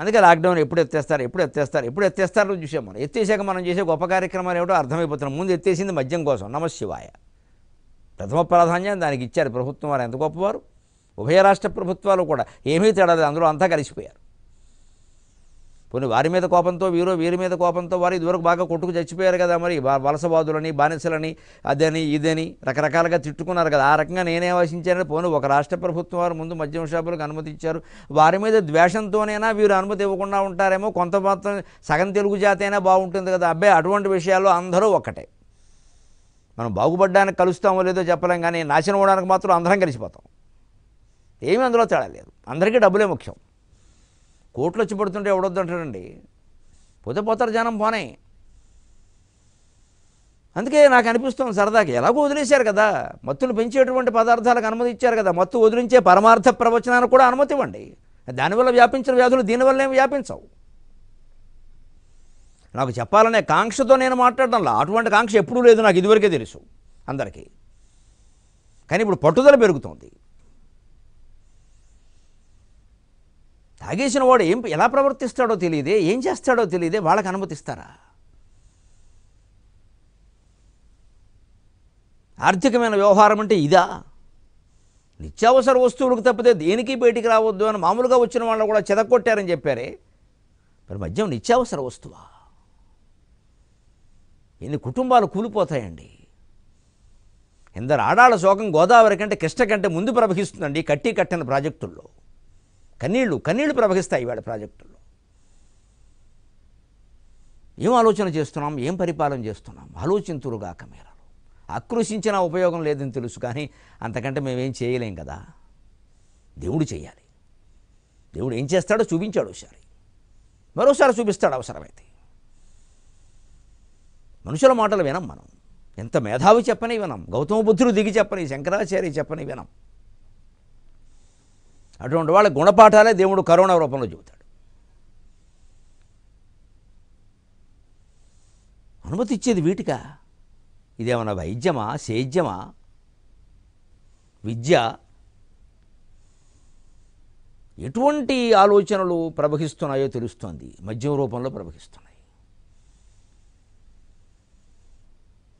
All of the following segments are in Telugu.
అందుకే లాక్డౌన్ ఎప్పుడు ఎత్తేస్తారు ఎప్పుడు ఎత్తేస్తారు ఎప్పుడు ఎత్తేస్తారో చూసాం మనం ఎత్తేసాక మనం చేసే గొప్ప కార్యక్రమాలు ఏమిటో అర్థమైపోతున్నాం ముందు ఎత్తేసింది మద్యం కోసం నమశివాయ ప్రథమ ప్రాధాన్యం దానికి ఇచ్చారు ప్రభుత్వం వారు ఎంత గొప్పవారు ఉభయ రాష్ట్ర ప్రభుత్వాలు కూడా ఏమీ తేడా అందులో అంతా కలిసిపోయారు పోనీ వారి మీద కోపంతో వీరు వీరి మీద కోపంతో వారు ఇదివరకు బాగా కొట్టుకు చచ్చిపోయారు కదా మరి వలసవాదులని బానిసలని అదని ఇదని రకరకాలుగా తిట్టుకున్నారు కదా ఆ రకంగా నేనే ఆలోచించానని పోనీ ఒక రాష్ట్ర ప్రభుత్వం వారు ముందు మద్యం షాపులకు అనుమతి ఇచ్చారు వారి మీద ద్వేషంతోనైనా వీరు అనుమతి ఇవ్వకుండా ఉంటారేమో కొంత మాత్రం సగం తెలుగు జాతి అయినా బాగుంటుంది కదా అబ్బాయి అటువంటి విషయాల్లో అందరూ ఒక్కటే మనం బాగుపడ్డానికి కలుస్తామో లేదో చెప్పలేం కానీ నాశనం అవ్వడానికి మాత్రం అందరం కలిసిపోతాం ఏమీ అందులో తేడా లేదు అందరికీ డబ్బులే ముఖ్యం కోట్లు వచ్చి పడుతుంటే అంటాడండి పోతే పోతారు జనం పోనే అందుకే నాకు అనిపిస్తుంది సరదాకి ఎలాగో వదిలేశారు కదా మత్తును పెంచేటువంటి పదార్థాలకు అనుమతి ఇచ్చారు కదా మత్తు వదిలించే పరమార్థ ప్రవచనానికి కూడా అనుమతి ఇవ్వండి దానివల్ల వ్యాపించిన వ్యాధులు దీనివల్ల ఏమి వ్యాపించవు నాకు చెప్పాలనే కాంక్షతో నేను మాట్లాడటంలో అటువంటి కాంక్ష ఎప్పుడూ లేదు నాకు ఇదివరకే తెలుసు అందరికీ కానీ ఇప్పుడు పట్టుదల పెరుగుతుంది తాగేసిన వాడు ఏం ఎలా ప్రవర్తిస్తాడో తెలియదే ఏం చేస్తాడో తెలియదే వాళ్ళకి అనుమతిస్తారా ఆర్థికమైన వ్యవహారం అంటే ఇదా నిత్యావసర వస్తువులకు తప్పితే దేనికి బయటికి రావద్దు అని మామూలుగా వచ్చిన వాళ్ళు కూడా చెదక్కొట్టారని చెప్పారే మరి మద్యం నిత్యావసర వస్తువా ఎన్ని కుటుంబాలు కూలిపోతాయండి ఎందరు ఆడాళ్ళ శోకం గోదావరి కంటే కృష్ణ కంటే ముందు ప్రవహిస్తుందండి కట్టి కట్టిన ప్రాజెక్టుల్లో కన్నీళ్లు కన్నీళ్లు ప్రవహిస్తాయి ఇవాళ ప్రాజెక్టుల్లో ఏం ఆలోచన చేస్తున్నాం ఏం పరిపాలన చేస్తున్నాం ఆలోచింతురుగాక మీరు ఆక్రోశించిన ఉపయోగం లేదని తెలుసు కానీ అంతకంటే మేమేం చేయలేం కదా దేవుడు చేయాలి దేవుడు ఏం చేస్తాడో చూపించాడు ఒకసారి మరోసారి చూపిస్తాడు అవసరమైతే మనుషుల మాటలు వినం మనం ఎంత మేధావి చెప్పని వినం గౌతమ బుద్ధుడు దిగి చెప్పని శంకరాచార్య చెప్పని వినం అటువంటి వాళ్ళ గుణపాఠాలే దేవుడు కరోనా రూపంలో చెబుతాడు అనుమతి ఇచ్చేది వీటికా ఇదేమన్నా వైద్యమా సేద్యమా విద్య ఎటువంటి ఆలోచనలు ప్రవహిస్తున్నాయో తెలుస్తోంది మద్యం రూపంలో ప్రవహిస్తున్నాయి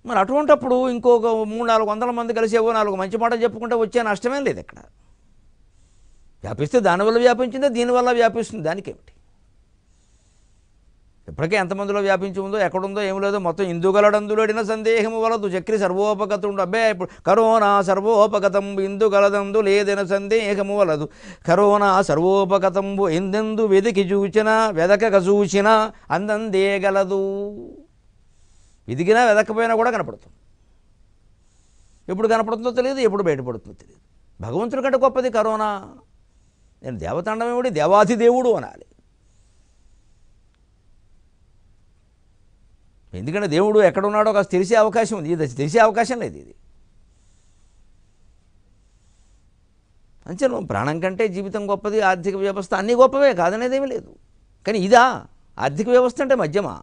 మరి అటువంటప్పుడు ఇంకొక మూడు నాలుగు వందల మంది కలిసి ఏవో నాలుగు మంచి మాటలు చెప్పుకుంటే వచ్చే నష్టమే లేదు ఇక్కడ వ్యాపిస్తే దానివల్ల వ్యాపించిందా దీనివల్ల వ్యాపిస్తుంది దానికేమిటి ఇప్పటికే ఎంతమందిలో వ్యాపించి ఉందో ఎక్కడుందో ఏమి లేదో మొత్తం ఇందుగలడందులోడిన సందేహము వలదు చక్రి సర్వోపగతుండు అబ్బే ఇప్పుడు కరోనా సర్వోపగతం ఇందుగలదందు లేదైన సందేహము వలదు కరోనా సర్వోపగతంబు ఎందెందు వెదికి చూచినా వెదకక చూచినా అందందేగలదు వెదికినా వెదకపోయినా కూడా కనపడుతుంది ఎప్పుడు కనపడుతుందో తెలియదు ఎప్పుడు బయటపడుతుందో తెలియదు భగవంతుడి కంటే గొప్పది కరోనా నేను దేవతండం ఏమిటి దేవాధిదేవుడు అనాలి ఎందుకంటే దేవుడు ఎక్కడున్నాడో కాస్త తెలిసే అవకాశం ఉంది ఇది తెలిసే అవకాశం లేదు ఇది అంతే ప్రాణం కంటే జీవితం గొప్పది ఆర్థిక వ్యవస్థ అన్నీ గొప్పవే కాదనేదేమీ లేదు కానీ ఇదా ఆర్థిక వ్యవస్థ అంటే మధ్యమా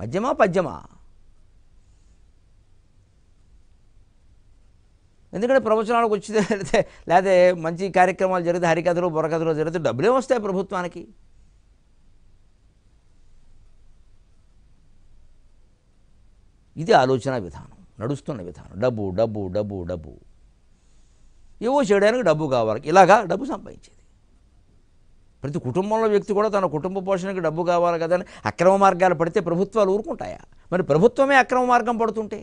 మధ్యమా పద్యమా ఎందుకంటే ప్రవచనాలకు వచ్చితే లేకపోతే మంచి కార్యక్రమాలు జరిగితే హరికథలు బుర్రకథలు జరిగితే డబ్బులే వస్తాయి ప్రభుత్వానికి ఇది ఆలోచన విధానం నడుస్తున్న విధానం డబ్బు డబ్బు డబ్బు డబ్బు ఏవో చేయడానికి డబ్బు కావాలి ఇలాగా డబ్బు సంపాదించేది ప్రతి కుటుంబంలో వ్యక్తి కూడా తన కుటుంబ పోషణకి డబ్బు కావాలి అని అక్రమ మార్గాలు పడితే ప్రభుత్వాలు ఊరుకుంటాయా మరి ప్రభుత్వమే అక్రమ మార్గం పడుతుంటే